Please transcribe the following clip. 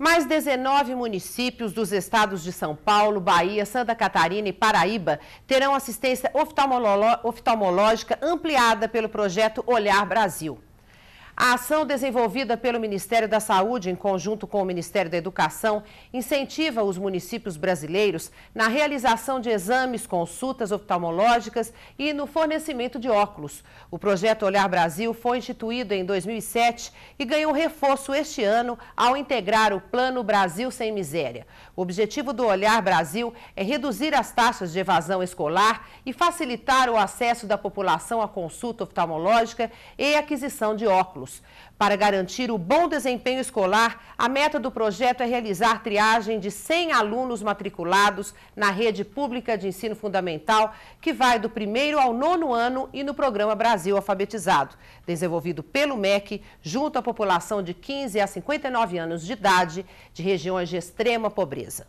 Mais 19 municípios dos estados de São Paulo, Bahia, Santa Catarina e Paraíba terão assistência oftalmológica ampliada pelo projeto Olhar Brasil. A ação desenvolvida pelo Ministério da Saúde, em conjunto com o Ministério da Educação, incentiva os municípios brasileiros na realização de exames, consultas oftalmológicas e no fornecimento de óculos. O projeto Olhar Brasil foi instituído em 2007 e ganhou reforço este ano ao integrar o Plano Brasil Sem Miséria. O objetivo do Olhar Brasil é reduzir as taxas de evasão escolar e facilitar o acesso da população à consulta oftalmológica e aquisição de óculos. Para garantir o bom desempenho escolar, a meta do projeto é realizar triagem de 100 alunos matriculados na rede pública de ensino fundamental, que vai do primeiro ao nono ano e no programa Brasil Alfabetizado, desenvolvido pelo MEC, junto à população de 15 a 59 anos de idade de regiões de extrema pobreza.